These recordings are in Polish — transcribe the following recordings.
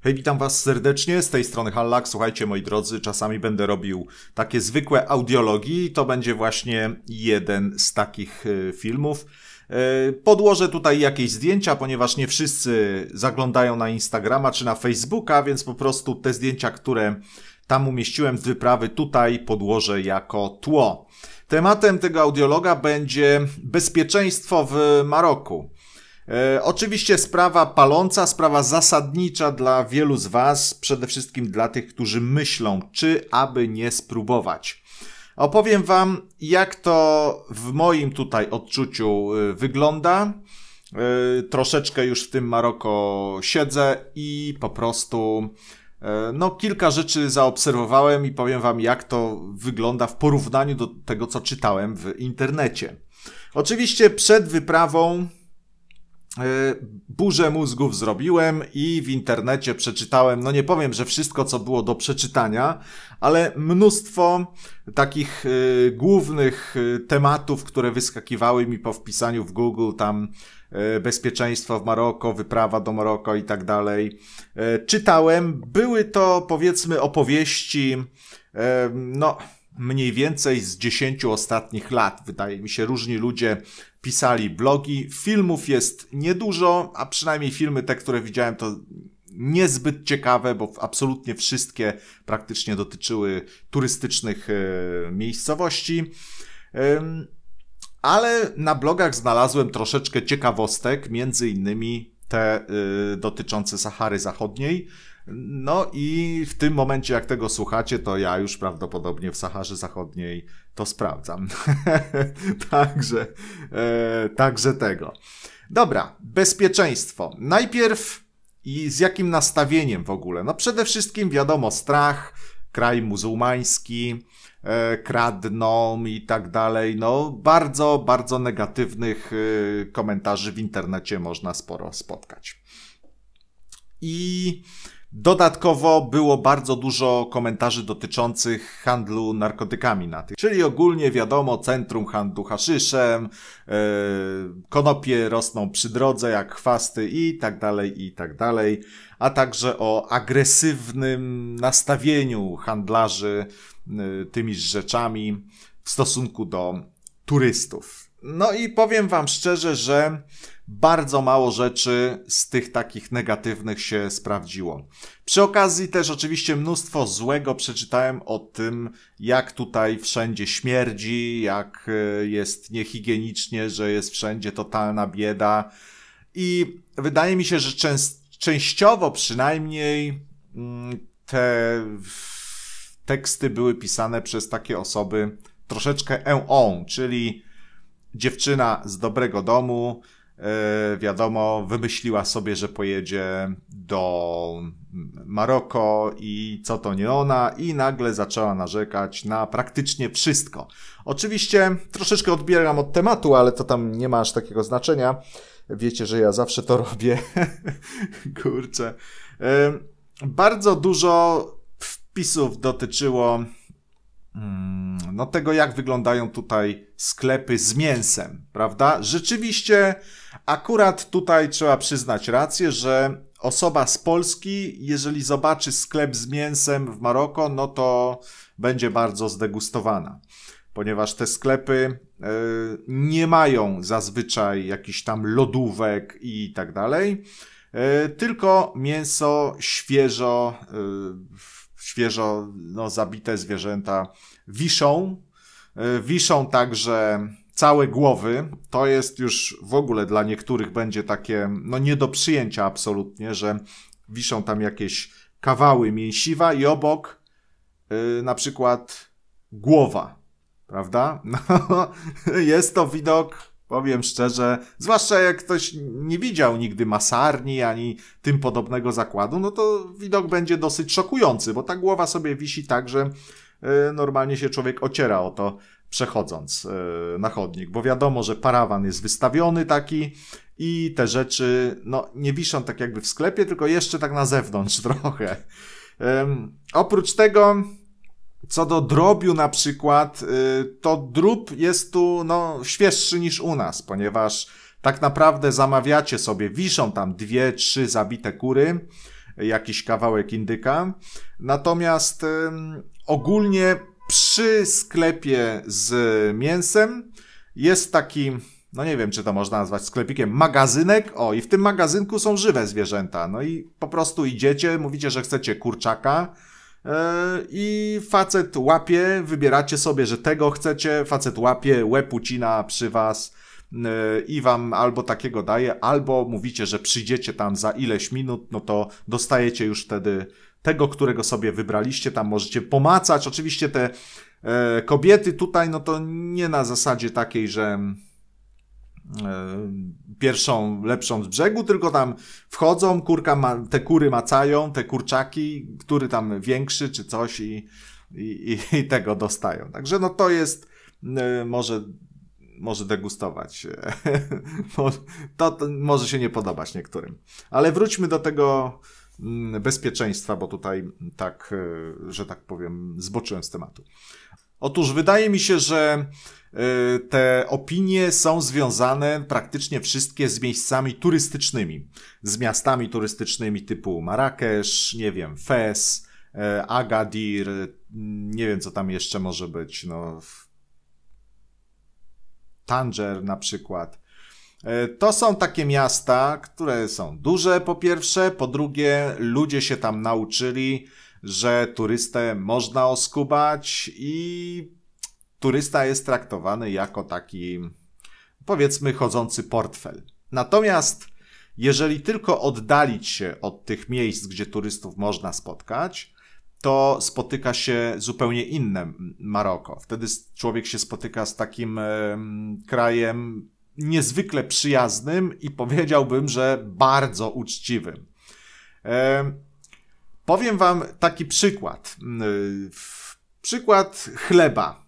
Hej, witam Was serdecznie, z tej strony Hallak. Słuchajcie, moi drodzy, czasami będę robił takie zwykłe audiologii i to będzie właśnie jeden z takich e, filmów. E, podłożę tutaj jakieś zdjęcia, ponieważ nie wszyscy zaglądają na Instagrama czy na Facebooka, więc po prostu te zdjęcia, które tam umieściłem z wyprawy, tutaj podłożę jako tło. Tematem tego audiologa będzie bezpieczeństwo w Maroku. E, oczywiście sprawa paląca, sprawa zasadnicza dla wielu z Was, przede wszystkim dla tych, którzy myślą, czy aby nie spróbować. Opowiem Wam, jak to w moim tutaj odczuciu e, wygląda. E, troszeczkę już w tym Maroko siedzę i po prostu. No, kilka rzeczy zaobserwowałem i powiem Wam, jak to wygląda w porównaniu do tego, co czytałem w internecie. Oczywiście przed wyprawą E, burzę mózgów zrobiłem i w internecie przeczytałem, no nie powiem, że wszystko, co było do przeczytania, ale mnóstwo takich e, głównych e, tematów, które wyskakiwały mi po wpisaniu w Google, tam bezpieczeństwo w Maroko, wyprawa do Maroko i tak dalej. Czytałem, były to powiedzmy opowieści, no mniej więcej z dziesięciu ostatnich lat. Wydaje mi się, różni ludzie pisali blogi. Filmów jest niedużo, a przynajmniej filmy te, które widziałem, to niezbyt ciekawe, bo absolutnie wszystkie praktycznie dotyczyły turystycznych e, miejscowości. Ale na blogach znalazłem troszeczkę ciekawostek, między innymi te e, dotyczące Sahary Zachodniej. No i w tym momencie, jak tego słuchacie, to ja już prawdopodobnie w Saharze Zachodniej to sprawdzam. także, e, także tego. Dobra, bezpieczeństwo. Najpierw i z jakim nastawieniem w ogóle? No przede wszystkim wiadomo strach, kraj muzułmański, e, kradną i tak dalej. No bardzo, bardzo negatywnych e, komentarzy w internecie można sporo spotkać. I Dodatkowo było bardzo dużo komentarzy dotyczących handlu narkotykami na tych. Czyli ogólnie wiadomo, centrum handlu haszyszem, yy, konopie rosną przy drodze jak chwasty i tak dalej, i tak dalej. A także o agresywnym nastawieniu handlarzy yy, tymi rzeczami w stosunku do turystów. No i powiem wam szczerze, że bardzo mało rzeczy z tych takich negatywnych się sprawdziło. Przy okazji też oczywiście mnóstwo złego przeczytałem o tym, jak tutaj wszędzie śmierdzi, jak e, jest niehigienicznie, że jest wszędzie totalna bieda. I wydaje mi się, że częst, częściowo przynajmniej mm, te teksty były pisane przez takie osoby troszeczkę eon, czyli dziewczyna z dobrego domu, E, wiadomo, wymyśliła sobie, że pojedzie do Maroko i co to nie ona, i nagle zaczęła narzekać na praktycznie wszystko. Oczywiście troszeczkę odbieram od tematu, ale to tam nie ma aż takiego znaczenia. Wiecie, że ja zawsze to robię. Kurczę. E, bardzo dużo wpisów dotyczyło Mm, no tego, jak wyglądają tutaj sklepy z mięsem, prawda? Rzeczywiście, akurat tutaj trzeba przyznać rację, że osoba z Polski, jeżeli zobaczy sklep z mięsem w Maroko, no to będzie bardzo zdegustowana, ponieważ te sklepy e, nie mają zazwyczaj jakichś tam lodówek i tak dalej. E, tylko mięso świeżo e, świeżo no, zabite zwierzęta wiszą. E, wiszą także całe głowy. To jest już w ogóle dla niektórych będzie takie no, nie do przyjęcia absolutnie, że wiszą tam jakieś kawały mięsiwa i obok yy, na przykład głowa. Prawda? No, jest to widok Powiem szczerze, zwłaszcza jak ktoś nie widział nigdy masarni ani tym podobnego zakładu, no to widok będzie dosyć szokujący, bo ta głowa sobie wisi tak, że e, normalnie się człowiek ociera o to przechodząc e, na chodnik, bo wiadomo, że parawan jest wystawiony taki i te rzeczy no, nie wiszą tak jakby w sklepie, tylko jeszcze tak na zewnątrz trochę. oprócz tego co do drobiu na przykład, y, to drób jest tu no, świeższy niż u nas, ponieważ tak naprawdę zamawiacie sobie, wiszą tam dwie, trzy zabite kury, jakiś kawałek indyka. Natomiast ogólnie przy sklepie z mięsem jest taki, no nie wiem czy to można nazwać sklepikiem, magazynek. O, i w tym magazynku są żywe zwierzęta. No i po prostu idziecie, mówicie, że chcecie kurczaka E, I facet łapie, wybieracie sobie, że tego chcecie, facet łapie, łeb ucina przy was e, i wam albo takiego daje, albo mówicie, że przyjdziecie tam za ileś minut, no to dostajecie już wtedy tego, którego sobie wybraliście, tam możecie pomacać. Oczywiście te e, kobiety tutaj, no to nie na zasadzie takiej, że E, pierwszą, lepszą z brzegu, tylko tam wchodzą, kurka ma, te kury macają, te kurczaki, który tam większy czy coś i, i, i tego dostają. Także no to jest, e, może może degustować. to, to, może się nie podobać niektórym. Ale wróćmy do tego mm, bezpieczeństwa, bo tutaj tak, e, że tak powiem, zboczyłem z tematu. Otóż wydaje mi się, że Y, te opinie są związane praktycznie wszystkie z miejscami turystycznymi, z miastami turystycznymi typu Marrakesz, nie wiem, Fez, y, Agadir, y, nie wiem co tam jeszcze może być, no. Tanger na przykład. To są takie miasta, które są duże po pierwsze, po drugie ludzie się tam nauczyli, że turystę można oskubać i turysta jest traktowany jako taki, powiedzmy, chodzący portfel. Natomiast jeżeli tylko oddalić się od tych miejsc, gdzie turystów można spotkać, to spotyka się zupełnie inne Maroko. Wtedy człowiek się spotyka z takim krajem niezwykle przyjaznym i powiedziałbym, że bardzo uczciwym. Powiem Wam taki przykład. Przykład chleba.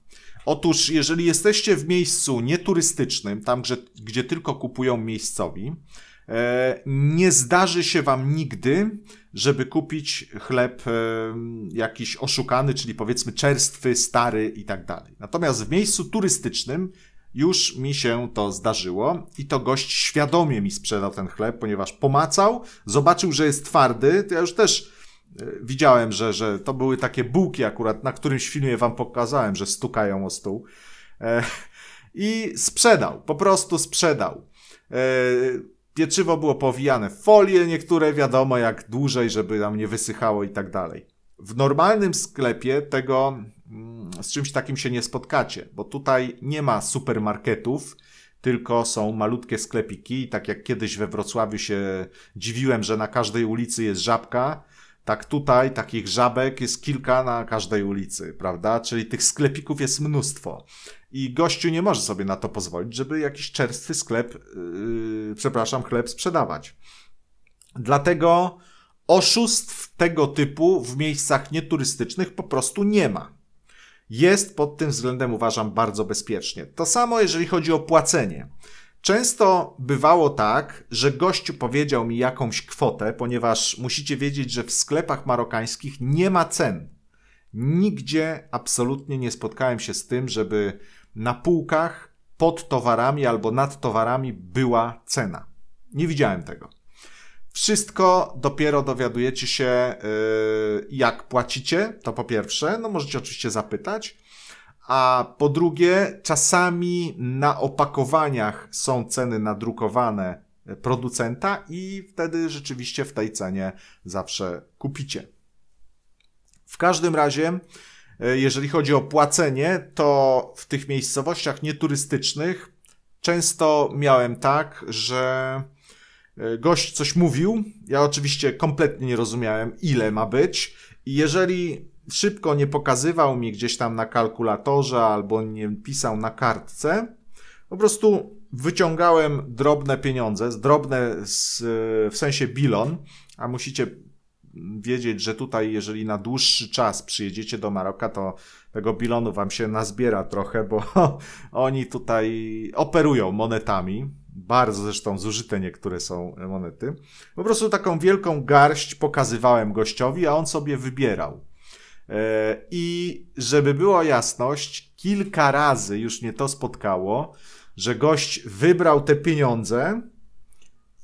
Otóż, jeżeli jesteście w miejscu nieturystycznym, tam gdzie, gdzie tylko kupują miejscowi, e, nie zdarzy się wam nigdy, żeby kupić chleb e, jakiś oszukany, czyli powiedzmy czerstwy, stary i tak dalej. Natomiast w miejscu turystycznym już mi się to zdarzyło i to gość świadomie mi sprzedał ten chleb, ponieważ pomacał, zobaczył, że jest twardy. To ja już też E, widziałem, że, że to były takie bułki akurat, na którymś filmie wam pokazałem, że stukają o stół. E, I sprzedał, po prostu sprzedał. E, pieczywo było powijane w folię, niektóre wiadomo jak dłużej, żeby nam nie wysychało i tak dalej. W normalnym sklepie tego mm, z czymś takim się nie spotkacie, bo tutaj nie ma supermarketów, tylko są malutkie sklepiki. Tak jak kiedyś we Wrocławiu się dziwiłem, że na każdej ulicy jest żabka, tak tutaj takich żabek jest kilka na każdej ulicy, prawda? Czyli tych sklepików jest mnóstwo. I gościu nie może sobie na to pozwolić, żeby jakiś czerstwy sklep, yy, przepraszam, chleb sprzedawać. Dlatego oszustw tego typu w miejscach nieturystycznych po prostu nie ma. Jest pod tym względem, uważam, bardzo bezpiecznie. To samo, jeżeli chodzi o płacenie. Często bywało tak, że gościu powiedział mi jakąś kwotę, ponieważ musicie wiedzieć, że w sklepach marokańskich nie ma cen. Nigdzie absolutnie nie spotkałem się z tym, żeby na półkach pod towarami albo nad towarami była cena. Nie widziałem tego. Wszystko dopiero dowiadujecie się, yy, jak płacicie, to po pierwsze. No możecie oczywiście zapytać. A po drugie, czasami na opakowaniach są ceny nadrukowane e, producenta i wtedy rzeczywiście w tej cenie zawsze kupicie. W każdym razie, e, jeżeli chodzi o płacenie, to w tych miejscowościach nieturystycznych często miałem tak, że e, gość coś mówił. Ja oczywiście kompletnie nie rozumiałem, ile ma być. I jeżeli szybko nie pokazywał mi gdzieś tam na kalkulatorze albo nie pisał na kartce. Po prostu wyciągałem drobne pieniądze, drobne z, w sensie bilon, a musicie wiedzieć, że tutaj, jeżeli na dłuższy czas przyjedziecie do Maroka, to tego bilonu wam się nazbiera trochę, bo oni tutaj operują monetami. Bardzo zresztą zużyte niektóre są monety. Po prostu taką wielką garść pokazywałem gościowi, a on sobie wybierał. E, I żeby była jasność, kilka razy już mnie to spotkało, że gość wybrał te pieniądze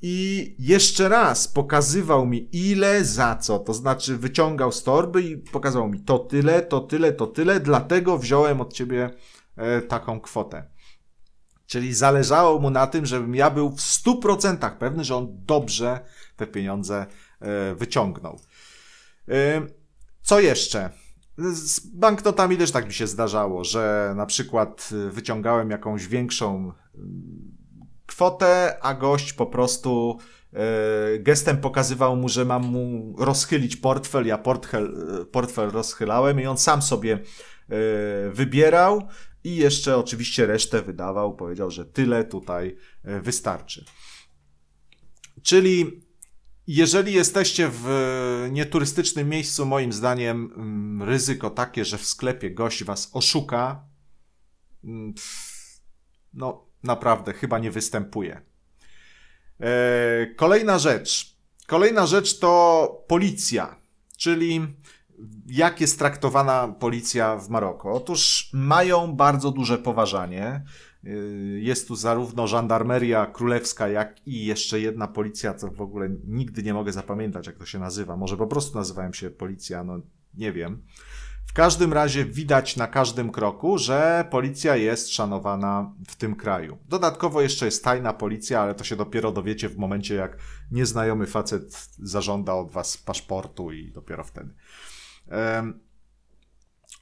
i jeszcze raz pokazywał mi ile za co. To znaczy wyciągał z torby i pokazał mi to tyle, to tyle, to tyle, dlatego wziąłem od ciebie e, taką kwotę. Czyli zależało mu na tym, żebym ja był w 100% pewny, że on dobrze te pieniądze e, wyciągnął. Co jeszcze? Z banknotami też tak mi się zdarzało, że na przykład y, wyciągałem jakąś większą mm, kwotę, a gość po prostu y, gestem pokazywał mu, że mam mu rozchylić portfel. Ja portfel, y, portfel rozchylałem i on sam sobie wybierał i jeszcze oczywiście resztę wydawał. Powiedział, że tyle tutaj wystarczy. Czyli jeżeli jesteście w nieturystycznym miejscu, moim zdaniem mm, ryzyko takie, że w sklepie gość was oszuka, mm, no naprawdę chyba nie występuje. E, kolejna rzecz. Kolejna rzecz to policja, czyli jak jest traktowana policja w Maroku? Otóż mają bardzo duże poważanie. Jest tu zarówno żandarmeria królewska, jak i jeszcze jedna policja, co w ogóle nigdy nie mogę zapamiętać, jak to się nazywa. Może po prostu nazywałem się policja, no nie wiem. W każdym razie widać na każdym kroku, że policja jest szanowana w tym kraju. Dodatkowo jeszcze jest tajna policja, ale to się dopiero dowiecie w momencie, jak nieznajomy facet zażąda od was paszportu i dopiero wtedy. Um,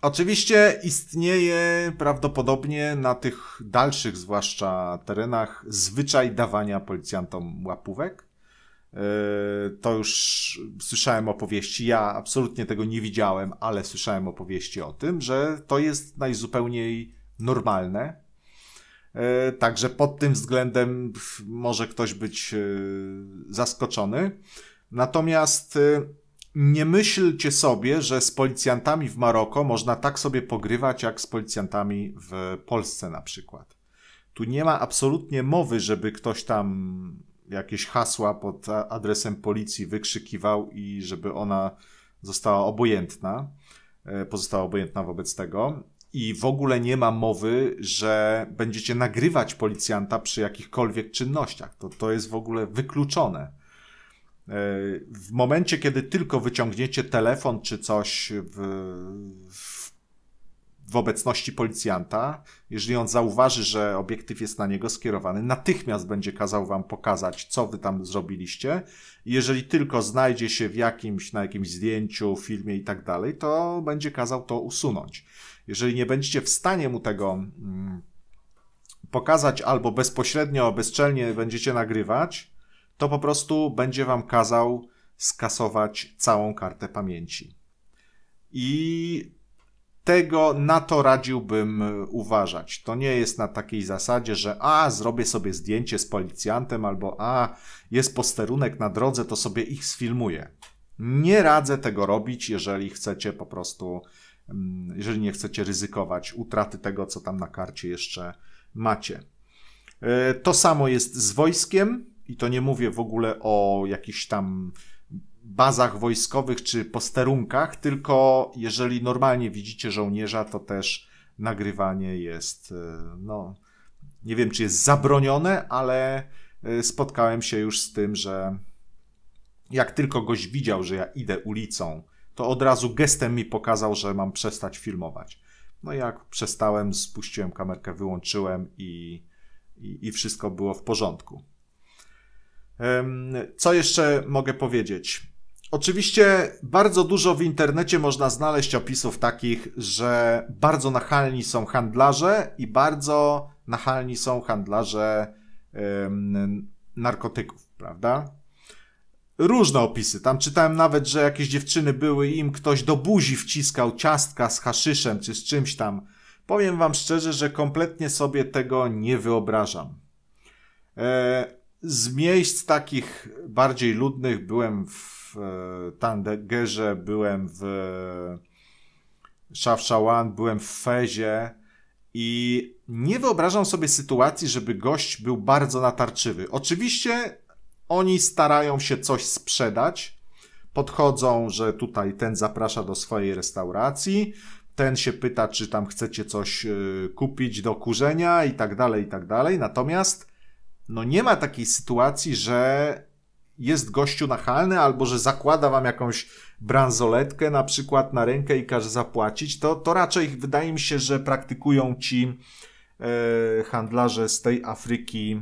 Oczywiście istnieje prawdopodobnie na tych dalszych, zwłaszcza terenach, zwyczaj dawania policjantom łapówek. Yy, to już słyszałem opowieści. Ja absolutnie tego nie widziałem, ale słyszałem opowieści o tym, że to jest najzupełniej normalne. Yy, także pod tym względem może ktoś być yy, zaskoczony. Natomiast nie myślcie sobie, że z policjantami w Maroko można tak sobie pogrywać, jak z policjantami w Polsce na przykład. Tu nie ma absolutnie mowy, żeby ktoś tam jakieś hasła pod adresem policji wykrzykiwał i żeby ona została obojętna, e, pozostała obojętna wobec tego. I w ogóle nie ma mowy, że będziecie nagrywać policjanta przy jakichkolwiek czynnościach. To, to jest w ogóle wykluczone E, w momencie, kiedy tylko wyciągniecie telefon czy coś w, w, w, obecności policjanta, jeżeli on zauważy, że obiektyw jest na niego skierowany, natychmiast będzie kazał wam pokazać, co wy tam zrobiliście. jeżeli tylko znajdzie się w jakimś, na jakimś zdjęciu, filmie i tak dalej, to będzie kazał to usunąć. Jeżeli nie będziecie w stanie mu tego mm, pokazać albo bezpośrednio, bezczelnie będziecie nagrywać, to po prostu będzie Wam kazał skasować całą kartę pamięci. I tego na to radziłbym uważać. To nie jest na takiej zasadzie, że a zrobię sobie zdjęcie z policjantem, albo a jest posterunek na drodze, to sobie ich sfilmuję. Nie radzę tego robić, jeżeli chcecie po prostu, mm, jeżeli nie chcecie ryzykować utraty tego, co tam na karcie jeszcze macie. E, to samo jest z wojskiem i to nie mówię w ogóle o jakichś tam bazach wojskowych czy posterunkach, tylko jeżeli normalnie widzicie żołnierza, to też nagrywanie jest, e, no, nie wiem czy jest zabronione, ale e, spotkałem się już z tym, że jak tylko goś widział, że ja idę ulicą, to od razu gestem mi pokazał, że mam przestać filmować. No jak przestałem, spuściłem kamerkę, wyłączyłem i, i, i wszystko było w porządku. Co jeszcze mogę powiedzieć? Oczywiście bardzo dużo w internecie można znaleźć opisów takich, że bardzo nachalni są handlarze i bardzo nachalni są handlarze narkotyków, prawda? Różne opisy. Tam czytałem nawet, że jakieś dziewczyny były im ktoś do buzi wciskał ciastka z haszyszem czy z czymś tam. Powiem wam szczerze, że kompletnie sobie tego nie wyobrażam. E, z miejsc takich bardziej ludnych byłem w e, Tangerze, byłem w e, Szafszawan, byłem w Fezie i nie wyobrażam sobie sytuacji, żeby gość był bardzo natarczywy. Oczywiście oni starają się coś sprzedać, podchodzą, że tutaj ten zaprasza do swojej restauracji, ten się pyta, czy tam chcecie coś e, kupić do kurzenia i tak dalej, i tak dalej. Natomiast no nie ma takiej sytuacji, że jest gościu nachalny albo że zakłada wam jakąś bransoletkę na przykład na rękę i każe zapłacić, to, to raczej wydaje mi się, że praktykują ci e, handlarze z tej Afryki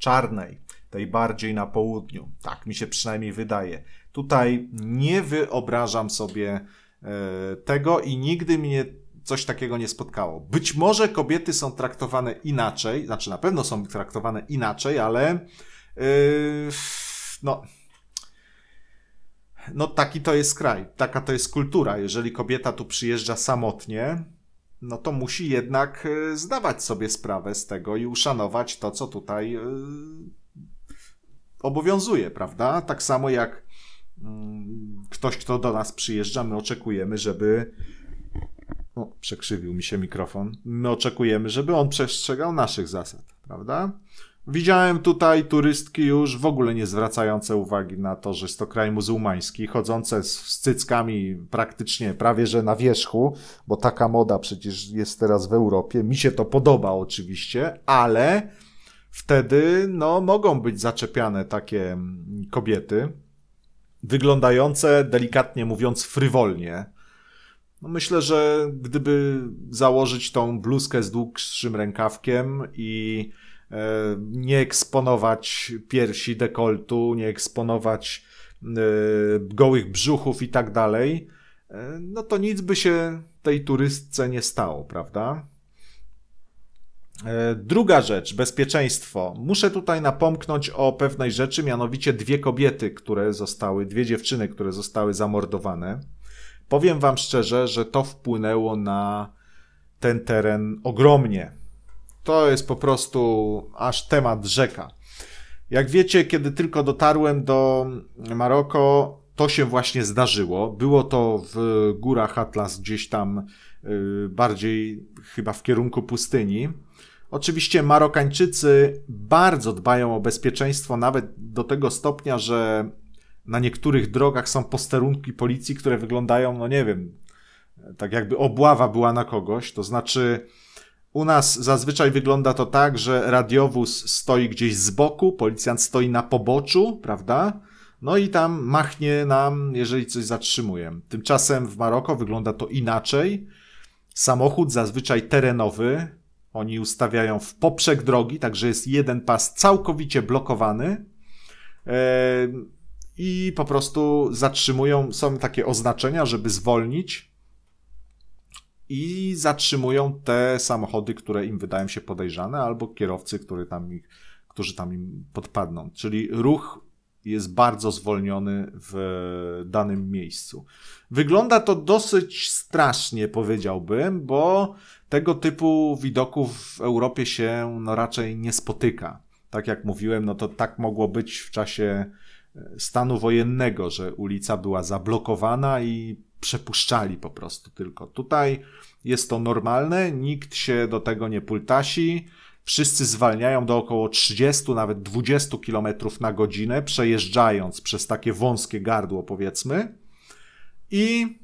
czarnej, tej bardziej na południu. Tak mi się przynajmniej wydaje. Tutaj nie wyobrażam sobie e, tego i nigdy mnie coś takiego nie spotkało. Być może kobiety są traktowane inaczej, znaczy na pewno są traktowane inaczej, ale yy, no. No, taki to jest kraj, taka to jest kultura. Jeżeli kobieta tu przyjeżdża samotnie, no to musi jednak yy, zdawać sobie sprawę z tego i uszanować to, co tutaj yy, obowiązuje, prawda? Tak samo jak mm, ktoś, kto do nas przyjeżdża, my oczekujemy, żeby o, przekrzywił mi się mikrofon. My oczekujemy, żeby on przestrzegał naszych zasad, prawda? Widziałem tutaj turystki już w ogóle nie zwracające uwagi na to, że jest to kraj muzułmański, chodzące z cyckami praktycznie prawie że na wierzchu, bo taka moda przecież jest teraz w Europie. Mi się to podoba oczywiście, ale wtedy no, mogą być zaczepiane takie mm, kobiety, wyglądające delikatnie mówiąc frywolnie no myślę, że gdyby założyć tą bluzkę z dłuższym rękawkiem i e, nie eksponować piersi, dekoltu, nie eksponować e, gołych brzuchów i tak dalej, e, no to nic by się tej turystce nie stało, prawda? Druga rzecz, bezpieczeństwo. Muszę tutaj napomknąć o pewnej rzeczy, mianowicie dwie kobiety, które zostały, dwie dziewczyny, które zostały zamordowane. Powiem wam szczerze, że to wpłynęło na ten teren ogromnie. To jest po prostu aż temat rzeka. Jak wiecie, kiedy tylko dotarłem do Maroko, to się właśnie zdarzyło. Było to w górach Atlas, gdzieś tam y, bardziej chyba w kierunku pustyni. Oczywiście Marokańczycy bardzo dbają o bezpieczeństwo, nawet do tego stopnia, że na niektórych drogach są posterunki policji, które wyglądają, no nie wiem, tak jakby obława była na kogoś. To znaczy, u nas zazwyczaj wygląda to tak, że radiowóz stoi gdzieś z boku, policjant stoi na poboczu, prawda? No i tam machnie nam, jeżeli coś zatrzymuje. Tymczasem w Maroko wygląda to inaczej. Samochód zazwyczaj terenowy, oni ustawiają w poprzek drogi, także jest jeden pas całkowicie blokowany. Eee, i po prostu zatrzymują, są takie oznaczenia, żeby zwolnić i zatrzymują te samochody, które im wydają się podejrzane, albo kierowcy, który tam ich, którzy tam im podpadną. Czyli ruch jest bardzo zwolniony w danym miejscu. Wygląda to dosyć strasznie, powiedziałbym, bo tego typu widoków w Europie się no, raczej nie spotyka. Tak jak mówiłem, no to tak mogło być w czasie stanu wojennego, że ulica była zablokowana i przepuszczali po prostu tylko. Tutaj jest to normalne, nikt się do tego nie pultasi. Wszyscy zwalniają do około 30, nawet 20 km na godzinę, przejeżdżając przez takie wąskie gardło, powiedzmy. I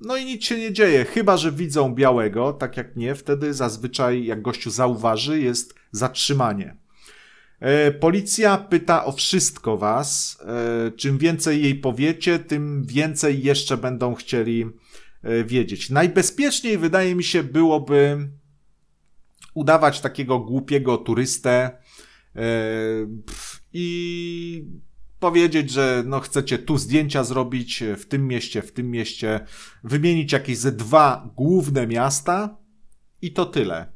no i nic się nie dzieje, chyba że widzą białego, tak jak nie, wtedy zazwyczaj jak gościu zauważy, jest zatrzymanie. E, policja pyta o wszystko was. E, czym więcej jej powiecie, tym więcej jeszcze będą chcieli e, wiedzieć. Najbezpieczniej wydaje mi się byłoby udawać takiego głupiego turystę i powiedzieć, że no chcecie tu zdjęcia zrobić w tym mieście, w tym mieście, wymienić jakieś ze dwa główne miasta i to tyle.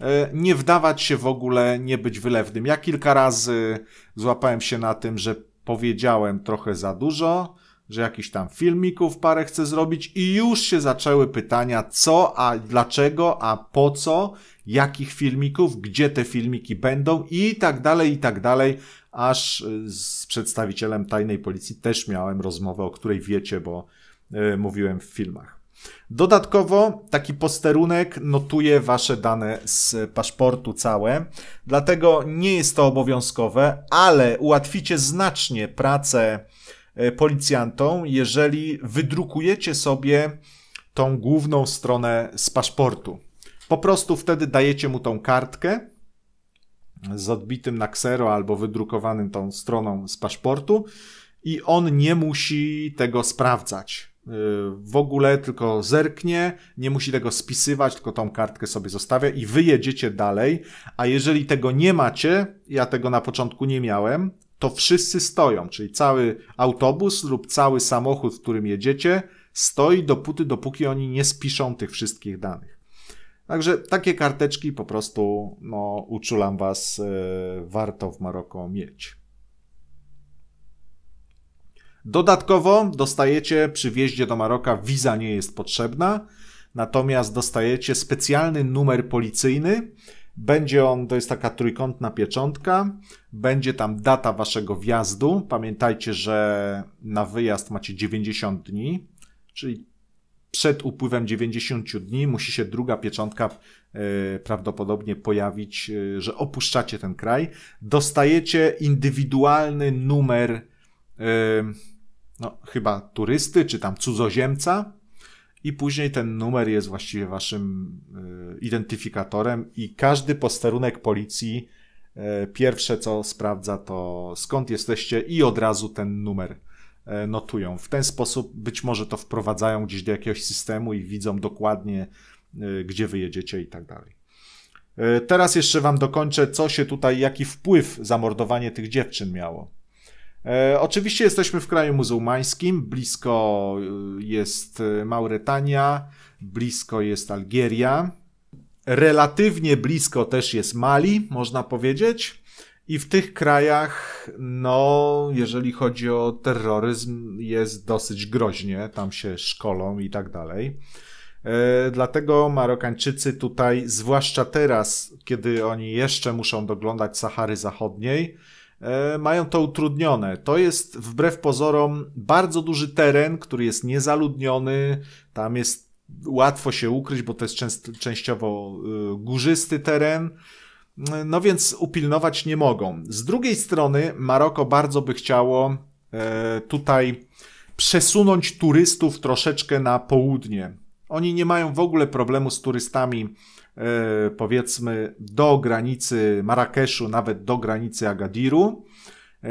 E, nie wdawać się w ogóle, nie być wylewnym. Ja kilka razy złapałem się na tym, że powiedziałem trochę za dużo, że jakiś tam filmików parę chcę zrobić i już się zaczęły pytania co, a dlaczego, a po co, jakich filmików, gdzie te filmiki będą i tak dalej, i tak dalej. Aż e, z przedstawicielem tajnej policji też miałem rozmowę, o której wiecie, bo e, mówiłem w filmach. Dodatkowo taki posterunek notuje wasze dane z paszportu całe, dlatego nie jest to obowiązkowe, ale ułatwicie znacznie pracę e, policjantom, jeżeli wydrukujecie sobie tą główną stronę z paszportu. Po prostu wtedy dajecie mu tą kartkę z odbitym na ksero albo wydrukowanym tą stroną z paszportu i on nie musi tego sprawdzać w ogóle tylko zerknie, nie musi tego spisywać, tylko tą kartkę sobie zostawia i wyjedziecie dalej. A jeżeli tego nie macie, ja tego na początku nie miałem, to wszyscy stoją, czyli cały autobus lub cały samochód, w którym jedziecie, stoi dopóty, dopóki oni nie spiszą tych wszystkich danych. Także takie karteczki po prostu no, uczulam Was, e, warto w Maroko mieć. Dodatkowo dostajecie przy wjeździe do Maroka wiza nie jest potrzebna, natomiast dostajecie specjalny numer policyjny. Będzie on, to jest taka trójkątna pieczątka, będzie tam data waszego wjazdu. Pamiętajcie, że na wyjazd macie 90 dni, czyli przed upływem 90 dni musi się druga pieczątka e, prawdopodobnie pojawić, e, że opuszczacie ten kraj. Dostajecie indywidualny numer. E, no, chyba turysty czy tam cudzoziemca. I później ten numer jest właściwie waszym y, identyfikatorem, i każdy posterunek policji y, pierwsze co sprawdza to skąd jesteście, i od razu ten numer y, notują. W ten sposób być może to wprowadzają gdzieś do jakiegoś systemu i widzą dokładnie, gdzie wyjedziecie i tak dalej. Teraz jeszcze wam dokończę, co się tutaj, jaki wpływ zamordowanie tych dziewczyn miało. E, oczywiście jesteśmy w kraju muzułmańskim, blisko e, jest e, Mauretania, blisko jest Algieria, relatywnie blisko też jest Mali, można powiedzieć. I w tych krajach, no, jeżeli chodzi o terroryzm, jest dosyć groźnie, tam się szkolą i tak dalej. Dlatego Marokańczycy tutaj, zwłaszcza teraz, kiedy oni jeszcze muszą doglądać Sahary Zachodniej, E, mają to utrudnione. To jest wbrew pozorom bardzo duży teren, który jest niezaludniony, tam jest łatwo się ukryć, bo to jest częst, częściowo e, górzysty teren. No więc upilnować nie mogą. Z drugiej strony Maroko bardzo by chciało e, tutaj przesunąć turystów troszeczkę na południe. Oni nie mają w ogóle problemu z turystami E, powiedzmy do granicy Marrakeszu, nawet do granicy Agadiru, e,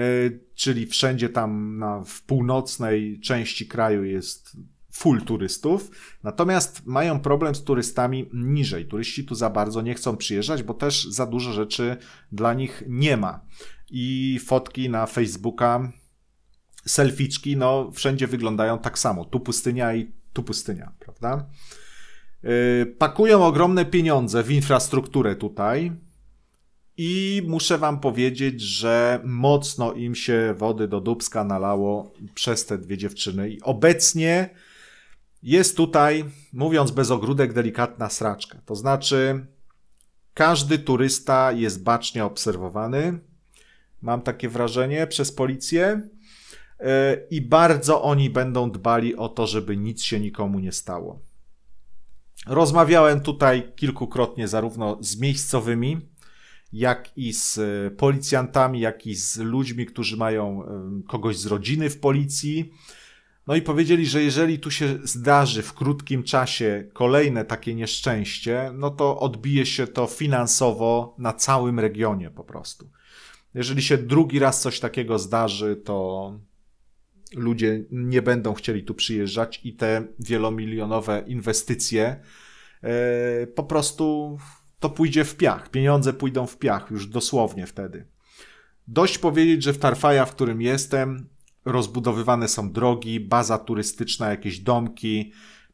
czyli wszędzie tam na, w północnej części kraju jest full turystów, natomiast mają problem z turystami niżej. Turyści tu za bardzo nie chcą przyjeżdżać, bo też za dużo rzeczy dla nich nie ma. I fotki na Facebooka, selfieczki, no wszędzie wyglądają tak samo. Tu pustynia i tu pustynia, prawda? Y, pakują ogromne pieniądze w infrastrukturę tutaj. I muszę wam powiedzieć, że mocno im się wody do dubska nalało przez te dwie dziewczyny. I obecnie jest tutaj, mówiąc bez ogródek, delikatna sraczka. To znaczy, każdy turysta jest bacznie obserwowany. Mam takie wrażenie przez policję. Y, I bardzo oni będą dbali o to, żeby nic się nikomu nie stało. Rozmawiałem tutaj kilkukrotnie zarówno z miejscowymi, jak i z e, policjantami, jak i z ludźmi, którzy mają e, kogoś z rodziny w policji. No i powiedzieli, że jeżeli tu się zdarzy w krótkim czasie kolejne takie nieszczęście, no to odbije się to finansowo na całym regionie po prostu. Jeżeli się drugi raz coś takiego zdarzy, to, ludzie nie będą chcieli tu przyjeżdżać i te wielomilionowe inwestycje e, po prostu to pójdzie w piach. Pieniądze pójdą w piach już dosłownie wtedy. Dość powiedzieć, że w Tarfaja, w którym jestem, rozbudowywane są drogi, baza turystyczna, jakieś domki.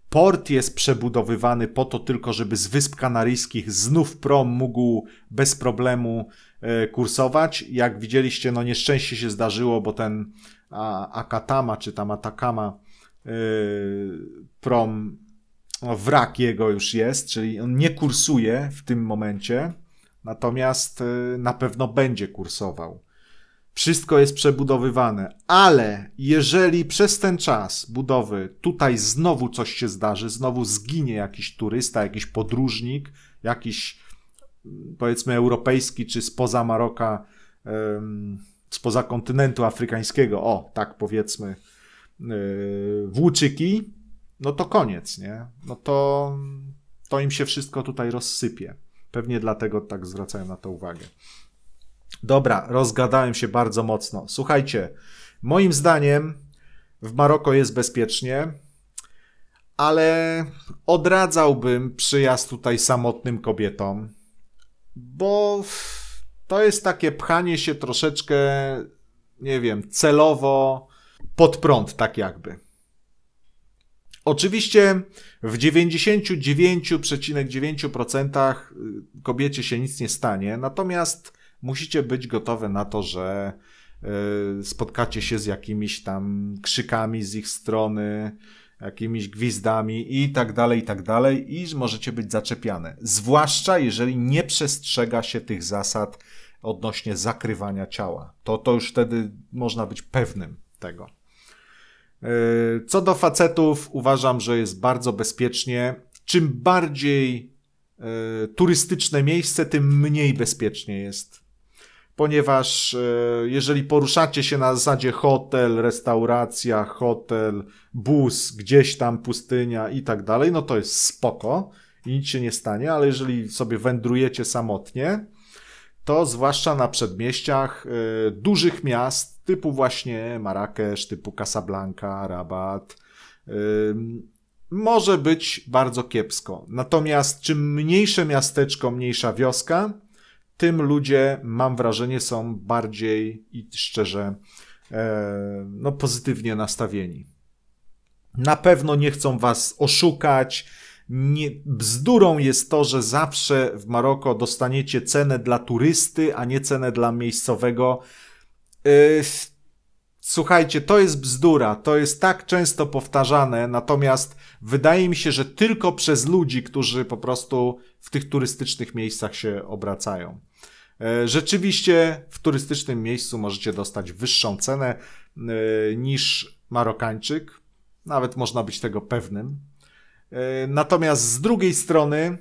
Port jest przebudowywany po to tylko, żeby z Wysp Kanaryjskich znów prom mógł bez problemu e, kursować. Jak widzieliście, no nieszczęście się zdarzyło, bo ten a Akatama czy tam Atakama y, prom, no wrak jego już jest, czyli on nie kursuje w tym momencie, natomiast y, na pewno będzie kursował. Wszystko jest przebudowywane, ale jeżeli przez ten czas budowy tutaj znowu coś się zdarzy, znowu zginie jakiś turysta, jakiś podróżnik, jakiś mm, powiedzmy europejski czy spoza Maroka um, spoza kontynentu afrykańskiego, o, tak powiedzmy, yy, włóczyki, no to koniec, nie? No to, to im się wszystko tutaj rozsypie. Pewnie dlatego tak zwracają na to uwagę. Dobra, rozgadałem się bardzo mocno. Słuchajcie, moim zdaniem w Maroko jest bezpiecznie, ale odradzałbym przyjazd tutaj samotnym kobietom, bo to jest takie pchanie się troszeczkę, nie wiem, celowo pod prąd, tak jakby. Oczywiście w 99,9% y, kobiecie się nic nie stanie, natomiast musicie być gotowe na to, że y, spotkacie się z jakimiś tam krzykami z ich strony, jakimiś gwizdami i tak dalej, i tak dalej, i możecie być zaczepiane. Zwłaszcza jeżeli nie przestrzega się tych zasad odnośnie zakrywania ciała. To, to już wtedy można być pewnym tego. E, co do facetów, uważam, że jest bardzo bezpiecznie. Czym bardziej e, turystyczne miejsce, tym mniej bezpiecznie jest ponieważ e, jeżeli poruszacie się na zasadzie hotel, restauracja, hotel, bus, gdzieś tam pustynia i tak dalej, no to jest spoko i nic się nie stanie, ale jeżeli sobie wędrujecie samotnie, to zwłaszcza na przedmieściach e, dużych miast typu właśnie Marrakesz, typu Casablanca, Rabat, e, może być bardzo kiepsko. Natomiast czym mniejsze miasteczko, mniejsza wioska, tym ludzie, mam wrażenie, są bardziej i szczerze e, no, pozytywnie nastawieni. Na pewno nie chcą was oszukać. Nie, bzdurą jest to, że zawsze w Maroko dostaniecie cenę dla turysty, a nie cenę dla miejscowego. E, Słuchajcie, to jest bzdura, to jest tak często powtarzane, natomiast wydaje mi się, że tylko przez ludzi, którzy po prostu w tych turystycznych miejscach się obracają. E, rzeczywiście w turystycznym miejscu możecie dostać wyższą cenę e, niż Marokańczyk, nawet można być tego pewnym. E, natomiast z drugiej strony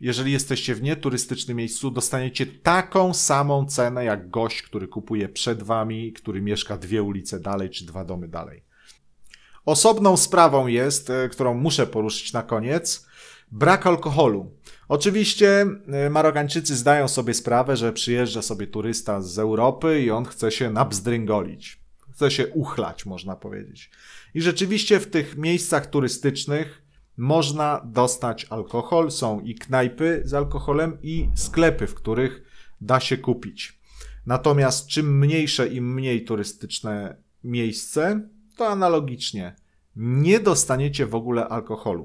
jeżeli jesteście w nieturystycznym miejscu, dostaniecie taką samą cenę jak gość, który kupuje przed wami, który mieszka dwie ulice dalej czy dwa domy dalej. Osobną sprawą jest, e, którą muszę poruszyć na koniec, brak alkoholu. Oczywiście e, Marokańczycy zdają sobie sprawę, że przyjeżdża sobie turysta z Europy i on chce się nabzdryngolić. Chce się uchlać, można powiedzieć. I rzeczywiście w tych miejscach turystycznych można dostać alkohol. Są i knajpy z alkoholem, i sklepy, w których da się kupić. Natomiast czym mniejsze i mniej turystyczne miejsce, to analogicznie nie dostaniecie w ogóle alkoholu.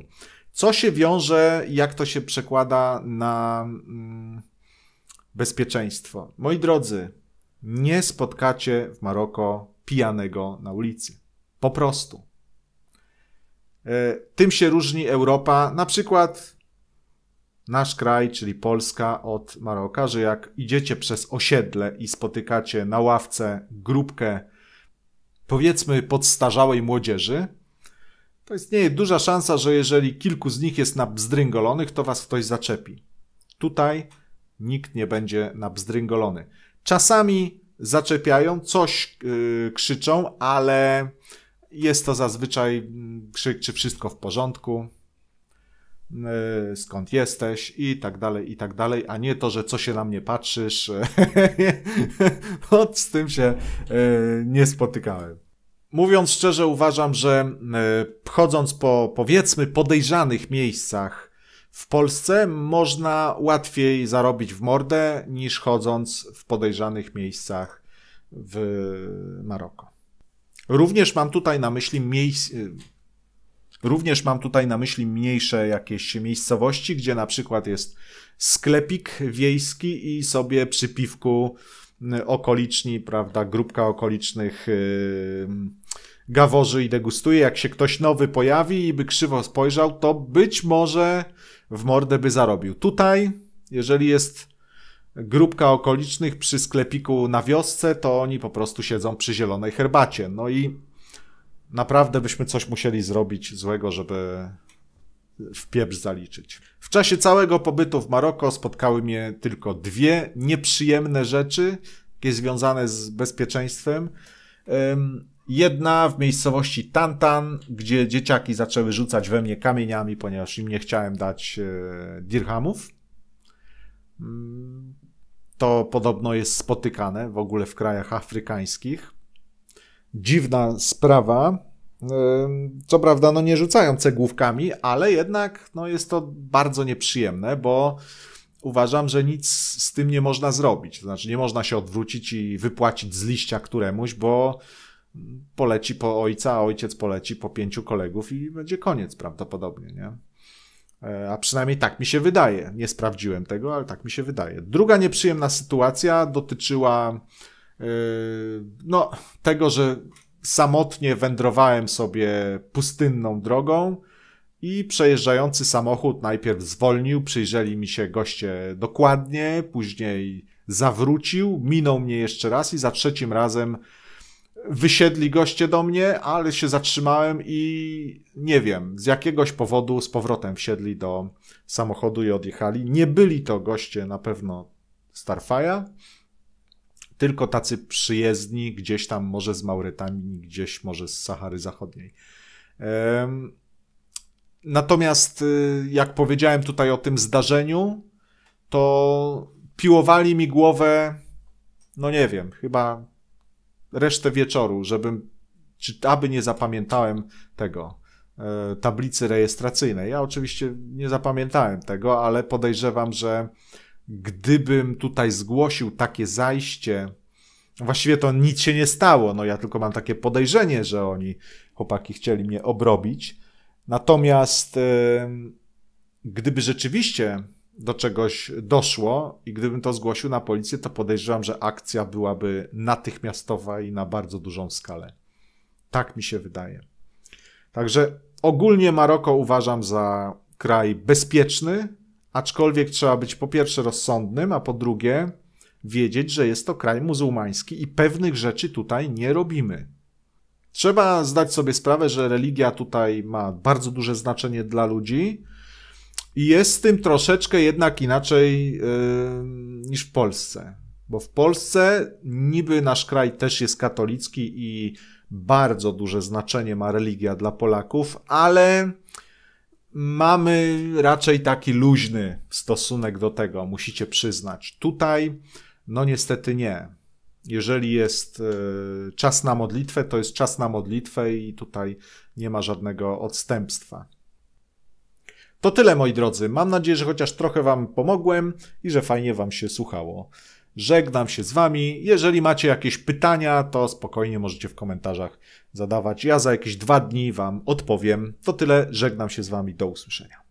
Co się wiąże, jak to się przekłada na mm, bezpieczeństwo? Moi drodzy, nie spotkacie w Maroko pijanego na ulicy. Po prostu. E, tym się różni Europa, na przykład nasz kraj, czyli Polska od Maroka, że jak idziecie przez osiedle i spotykacie na ławce grupkę powiedzmy podstarzałej młodzieży, to istnieje duża szansa, że jeżeli kilku z nich jest nabzdryngolonych, to was ktoś zaczepi. Tutaj nikt nie będzie nabzdryngolony. Czasami zaczepiają, coś yy, krzyczą, ale jest to zazwyczaj mm, krzyk, czy wszystko w porządku, y, skąd jesteś i tak dalej, i tak dalej, a nie to, że co się na mnie patrzysz. Od z tym się y, nie spotykałem. Mówiąc szczerze, uważam, że y, chodząc po powiedzmy podejrzanych miejscach w Polsce, można łatwiej zarobić w mordę niż chodząc w podejrzanych miejscach w Maroko. Również mam tutaj na myśli miejsc. Y, również mam tutaj na myśli mniejsze jakieś miejscowości, gdzie na przykład jest sklepik wiejski i sobie przy piwku y, okoliczni, prawda, grupka okolicznych yy, gaworzy i degustuje. Jak się ktoś nowy pojawi i by krzywo spojrzał, to być może w mordę by zarobił. Tutaj, jeżeli jest grupka okolicznych przy sklepiku na wiosce, to oni po prostu siedzą przy zielonej herbacie. No i naprawdę byśmy coś musieli zrobić złego, żeby w pieprz zaliczyć. W czasie całego pobytu w Maroko spotkały mnie tylko dwie nieprzyjemne rzeczy, jakie związane z bezpieczeństwem. Jedna w miejscowości Tantan, gdzie dzieciaki zaczęły rzucać we mnie kamieniami, ponieważ im nie chciałem dać e, dirhamów. Mm, to podobno jest spotykane w ogóle w krajach afrykańskich. Dziwna sprawa. Co prawda, no nie rzucają cegłówkami, ale jednak no jest to bardzo nieprzyjemne, bo uważam, że nic z tym nie można zrobić. To znaczy, nie można się odwrócić i wypłacić z liścia któremuś, bo poleci po ojca, a ojciec poleci po pięciu kolegów i będzie koniec prawdopodobnie, nie? E, a przynajmniej tak mi się wydaje. Nie sprawdziłem tego, ale tak mi się wydaje. Druga nieprzyjemna sytuacja dotyczyła e, no, tego, że samotnie wędrowałem sobie pustynną drogą i przejeżdżający samochód najpierw zwolnił, przyjrzeli mi się goście dokładnie, później zawrócił, minął mnie jeszcze raz i za trzecim razem wysiedli goście do mnie, ale się zatrzymałem i nie wiem, z jakiegoś powodu z powrotem wsiedli do samochodu i odjechali. Nie byli to goście na pewno Starfire, tylko tacy przyjezdni gdzieś tam może z Mauretanii, gdzieś może z Sahary Zachodniej. Natomiast y, jak powiedziałem tutaj o tym zdarzeniu, to piłowali mi głowę, no nie wiem, chyba resztę wieczoru, żebym, czy aby nie zapamiętałem tego e, tablicy rejestracyjnej. Ja oczywiście nie zapamiętałem tego, ale podejrzewam, że gdybym tutaj zgłosił takie zajście, właściwie to nic się nie stało. No ja tylko mam takie podejrzenie, że oni, chłopaki, chcieli mnie obrobić. Natomiast gdyby rzeczywiście do czegoś doszło i gdybym to zgłosił na policję, to podejrzewam, że akcja byłaby natychmiastowa i na bardzo dużą skalę. Tak mi się wydaje. Także ogólnie Maroko uważam za kraj bezpieczny, aczkolwiek trzeba być po pierwsze rozsądnym, a po drugie wiedzieć, że jest to kraj muzułmański i pewnych rzeczy tutaj nie robimy. Trzeba zdać sobie sprawę, że religia tutaj ma bardzo duże znaczenie dla ludzi i jest z tym troszeczkę jednak inaczej yy, niż w Polsce. Bo w Polsce niby nasz kraj też jest katolicki i bardzo duże znaczenie ma religia dla Polaków, ale mamy raczej taki luźny stosunek do tego, musicie przyznać. Tutaj, no niestety nie. Jeżeli jest y, czas na modlitwę, to jest czas na modlitwę i tutaj nie ma żadnego odstępstwa. To tyle, moi drodzy. Mam nadzieję, że chociaż trochę Wam pomogłem i że fajnie Wam się słuchało. Żegnam się z Wami. Jeżeli macie jakieś pytania, to spokojnie możecie w komentarzach zadawać. Ja za jakieś dwa dni Wam odpowiem. To tyle. Żegnam się z Wami. Do usłyszenia.